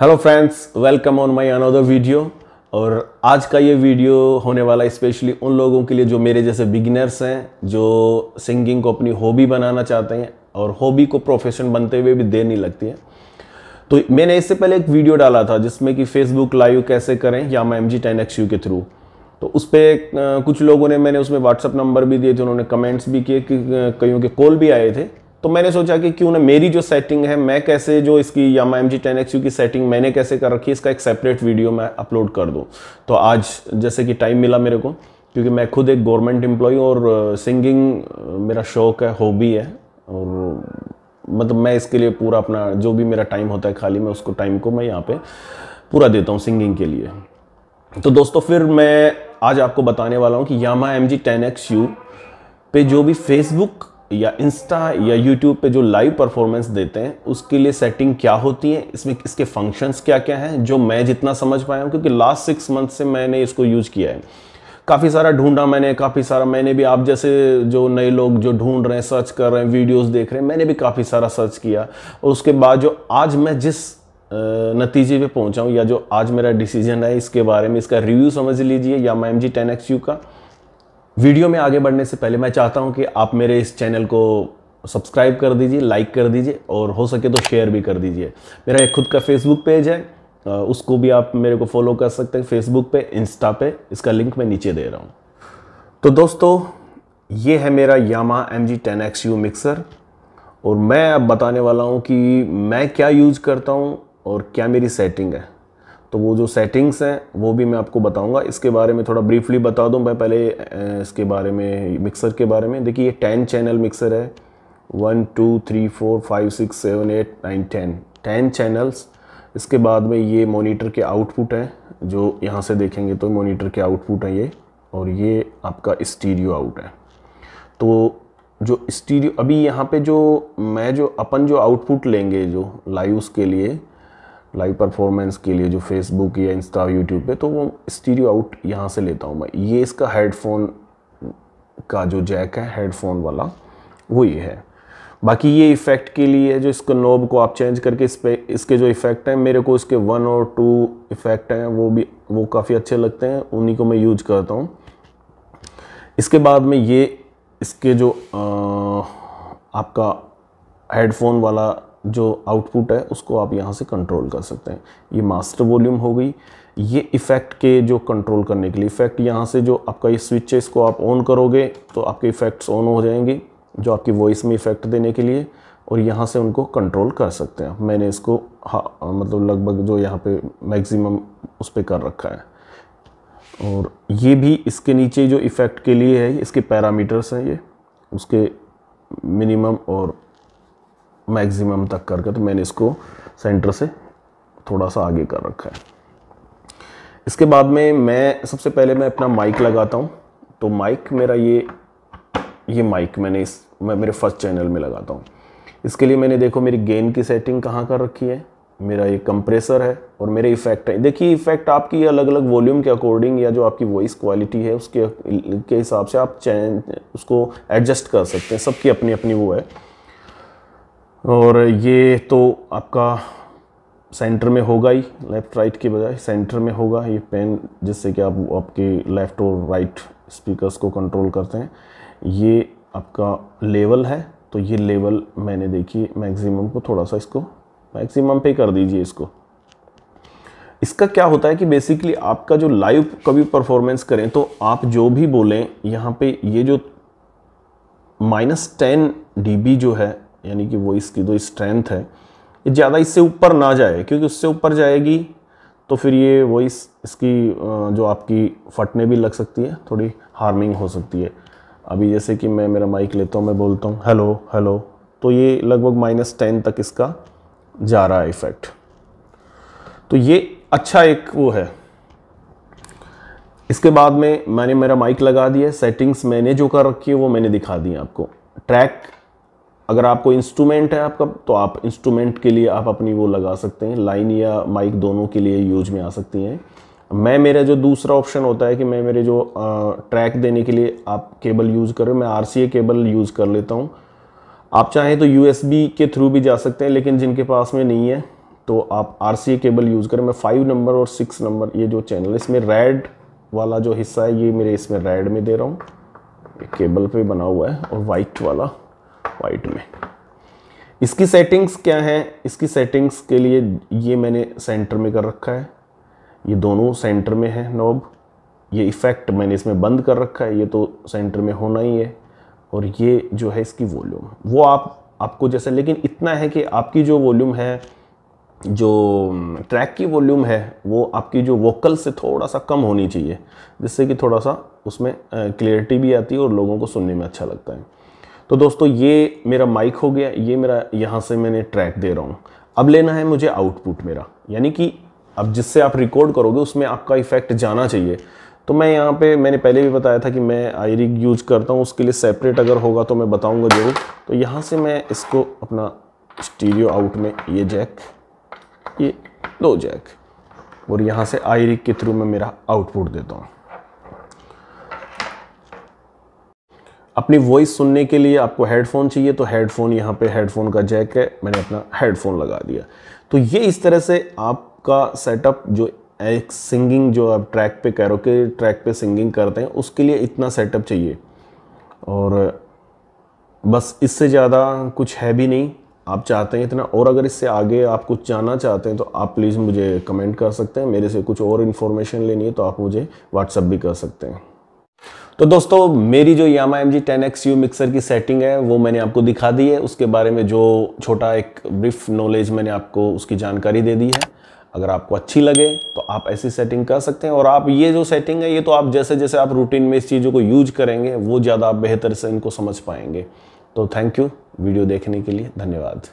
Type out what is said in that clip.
hello friends welcome on my another video और आज का ये वीडियो होने वाला स्पेशली उन लोगों के लिए जो मेरे जैसे बिगिनर्स हैं जो सिंगिंग को अपनी हॉबी बनाना चाहते हैं और हॉबी को प्रोफेशन बनते हुए भी देर नहीं लगती है तो मैंने इससे पहले एक वीडियो डाला था जिसमें कि फेसबुक लाइव कैसे करें या मैं M G ten X U के थ्रू तो उस पर कुछ लोगों ने मैंने उसमें व्हाट्सअप नंबर भी दिए थे उन्होंने कमेंट्स भी किए कि कईयों के कॉल भी आए थे तो मैंने सोचा कि क्यों ना मेरी जो सेटिंग है मैं कैसे जो इसकी Yamaha M G ten X U की सेटिंग मैंने कैसे कर रखी है इसका एक सेपरेट वीडियो मैं अपलोड कर दूँ तो आज जैसे कि टाइम मिला मेरे को क्योंकि मैं खुद एक गवर्नमेंट एम्प्लॉय और सिंगिंग uh, uh, मेरा शौक है हॉबी है और uh, मतलब मैं इसके लिए पूरा अपना जो भी मेरा टाइम होता है खाली मैं उसको टाइम को मैं यहाँ पे पूरा देता हूँ सिंगिंग के लिए तो दोस्तों फिर मैं आज आपको बताने वाला हूँ कि Yamaha M G ten X U पे जो भी फेसबुक या इंस्टा या यूट्यूब पे जो लाइव परफॉर्मेंस देते हैं उसके लिए सेटिंग क्या होती है इसमें इसके फंक्शंस क्या क्या हैं जो मैं जितना समझ पाया हूँ क्योंकि लास्ट सिक्स मंथ से मैंने इसको यूज किया है काफ़ी सारा ढूंढा मैंने काफ़ी सारा मैंने भी आप जैसे जो नए लोग जो ढूंढ रहे हैं सर्च कर रहे हैं वीडियोज देख रहे हैं मैंने भी काफ़ी सारा सर्च किया और उसके बाद जो आज मैं जिस नतीजे पे पहुंचा हूं या जो आज मेरा डिसीजन है इसके बारे में इसका रिव्यू समझ लीजिए या M G ten X U का वीडियो में आगे बढ़ने से पहले मैं चाहता हूँ कि आप मेरे इस चैनल को सब्सक्राइब कर दीजिए लाइक कर दीजिए और हो सके तो शेयर भी कर दीजिए मेरा एक खुद का फेसबुक पेज है उसको भी आप मेरे को फॉलो कर सकते हैं फेसबुक पे इंस्टा पे इसका लिंक मैं नीचे दे रहा हूँ तो दोस्तों ये है मेरा Yamaha M G ten X U mixer और मैं अब बताने वाला हूँ कि मैं क्या यूज करता हूँ और क्या मेरी सेटिंग है तो वो जो सेटिंग्स हैं वो भी मैं आपको बताऊंगा इसके बारे में थोड़ा ब्रीफली बता दूं मैं पहले इसके बारे में मिक्सर के बारे में देखिए ये टेन चैनल मिक्सर है one two three four five six seven eight nine ten ten channels इसके बाद में ये मोनीटर के आउटपुट हैं जो यहाँ से देखेंगे तो मोनीटर के आउटपुट हैं ये और ये आपका स्टीरियो आउट है तो जो स्टीरियो अभी यहाँ पे जो मैं जो अपन जो आउटपुट लेंगे जो लाइव के लिए लाइव परफॉर्मेंस के लिए जो फेसबुक या इंस्टा यूट्यूब पे तो वो स्टीरियो आउट यहाँ से लेता हूँ मैं ये इसका हेडफोन का जो जैक है हेडफोन वाला वो ये है बाकी ये इफ़ेक्ट के लिए जो इसको नोब को आप चेंज करके इस पर इसके जो इफ़ेक्ट हैं मेरे को इसके वन और टू इफ़ेक्ट हैं वो भी वो काफ़ी अच्छे लगते हैं उन्हीं को मैं यूज करता हूँ इसके बाद में ये इसके जो आ, आपका हेडफोन वाला जो आउटपुट है उसको आप यहाँ से कंट्रोल कर सकते हैं ये मास्टर वॉल्यूम हो गई ये इफ़ेक्ट के जो कंट्रोल करने के लिए इफ़ेक्ट यहाँ से जो आपका ये स्विच है इसको आप ऑन करोगे तो आपके इफ़ेक्ट्स ऑन हो जाएंगे जो आपकी वॉइस में इफ़ेक्ट देने के लिए और यहाँ से उनको कंट्रोल कर सकते हैं मैंने इसको मतलब लगभग जो यहाँ पे मैक्सिमम उस पर कर रखा है और ये भी इसके नीचे जो इफ़ेक्ट के लिए है इसके पैरामीटर्स हैं ये उसके मिनिमम और मैक्सिमम तक करके तो मैंने इसको सेंटर से थोड़ा सा आगे कर रखा है इसके बाद में मैं सबसे पहले मैं अपना माइक लगाता हूँ तो माइक मेरा ये ये माइक मैंने इस मैं मेरे फर्स्ट चैनल में लगाता हूँ इसके लिए मैंने देखो मेरी गेन की सेटिंग कहाँ कर रखी है मेरा ये कंप्रेसर है और मेरे इफ़ेक्ट है देखिए इफ़ेक्ट आपकी अलग अलग वॉल्यूम के अकॉर्डिंग या जो आपकी वॉइस क्वालिटी है उसके के हिसाब से आप चैन उसको एडजस्ट कर सकते हैं सबकी अपनी अपनी वो है और ये तो आपका सेंटर में होगा ही लेफ़्ट राइट के बजाय सेंटर में होगा ये पेन जिससे कि आप आपके लेफ़्ट और राइट स्पीकर्स को कंट्रोल करते हैं ये आपका लेवल है तो ये लेवल मैंने देखिए मैक्सिमम को थोड़ा सा इसको मैक्सिमम पे कर दीजिए इसको इसका क्या होता है कि बेसिकली आपका जो लाइव कभी परफॉर्मेंस करें तो आप जो भी बोलें यहाँ पे ये जो माइनस टेन डी जो है यानी कि वो इसकी जो स्ट्रेंथ है ये ज़्यादा इससे ऊपर ना जाए क्योंकि उससे ऊपर जाएगी तो फिर ये वॉइस इसकी जो आपकी फटने भी लग सकती है थोड़ी हार्मिंग हो सकती है अभी जैसे कि मैं मेरा माइक लेता हूँ मैं बोलता हूँ हेलो हेलो तो ये लगभग माइनस टेन तक इसका जा रहा है इफ़ेक्ट तो ये अच्छा एक वो है इसके बाद में मैंने मेरा माइक लगा दिया सेटिंग्स मैंने जो कर रखी है वो मैंने दिखा दी आपको ट्रैक अगर आपको इंस्ट्रूमेंट है आपका तो आप इंस्ट्रूमेंट के लिए आप अपनी वो लगा सकते हैं लाइन या माइक दोनों के लिए यूज में आ सकती हैं मैं मेरा जो दूसरा ऑप्शन होता है कि मैं मेरे जो ट्रैक देने के लिए आप केबल यूज़ कर रहे हो मैं आर केबल यूज़ कर लेता हूँ आप चाहें तो यू के थ्रू भी जा सकते हैं लेकिन जिनके पास में नहीं है तो आप आर केबल यूज़ करें मैं फाइव नंबर और सिक्स नंबर ये जो चैनल है इसमें रेड वाला जो हिस्सा है ये मेरे इसमें रेड में दे रहा हूँ केबल पे बना हुआ है और वाइट वाला वाइट में इसकी सेटिंग्स क्या हैं इसकी सेटिंग्स के लिए ये मैंने सेंटर में कर रखा है ये दोनों सेंटर में है नॉब ये इफ़ेक्ट मैंने इसमें बंद कर रखा है ये तो सेंटर में होना ही है और ये जो है इसकी वॉल्यूम वो आप आपको जैसे लेकिन इतना है कि आपकी जो वॉल्यूम है जो ट्रैक की वॉल्यूम है वो आपकी जो वोकल से थोड़ा सा कम होनी चाहिए जिससे कि थोड़ा सा उसमें क्लियरिटी भी आती है और लोगों को सुनने में अच्छा लगता है तो दोस्तों ये मेरा माइक हो गया ये मेरा यहाँ से मैंने ट्रैक दे रहा हूँ अब लेना है मुझे आउटपुट मेरा यानी कि अब जिससे आप रिकॉर्ड करोगे उसमें आपका इफ़ेक्ट जाना चाहिए तो मैं यहाँ पे मैंने पहले भी बताया था कि मैं आई रिग यूज करता हूँ उसके लिए सेपरेट अगर होगा तो मैं बताऊँगा जरूर तो यहाँ से मैं इसको अपना स्टीरियो आउट में ये जैक ये दो जैक और यहाँ से आई रिग के थ्रू मैं मेरा आउटपुट देता हूँ अपनी वॉइस सुनने के लिए आपको हेडफोन चाहिए तो हेडफोन यहाँ पे हेडफोन का जैक है मैंने अपना हेडफोन लगा दिया तो ये इस तरह से आपका सेटअप जो एक सिंगिंग जो आप ट्रैक पे कह कि ट्रैक पे सिंगिंग करते हैं उसके लिए इतना सेटअप चाहिए और बस इससे ज़्यादा कुछ है भी नहीं आप चाहते हैं इतना और अगर इससे आगे आप कुछ जानना चाहते हैं तो आप प्लीज़ मुझे कमेंट कर सकते हैं मेरे से कुछ और इन्फॉर्मेशन लेनी है तो आप मुझे व्हाट्सअप भी कर सकते हैं तो दोस्तों मेरी जो Yamaha M G ten X U mixer की सेटिंग है वो मैंने आपको दिखा दी है उसके बारे में जो छोटा एक ब्रीफ नॉलेज मैंने आपको उसकी जानकारी दे दी है अगर आपको अच्छी लगे तो आप ऐसी सेटिंग कर सकते हैं और आप ये जो सेटिंग है ये तो आप जैसे जैसे आप रूटीन में इस चीज़ों को यूज करेंगे वो ज़्यादा आप बेहतर से इनको समझ पाएंगे तो थैंक यू वीडियो देखने के लिए धन्यवाद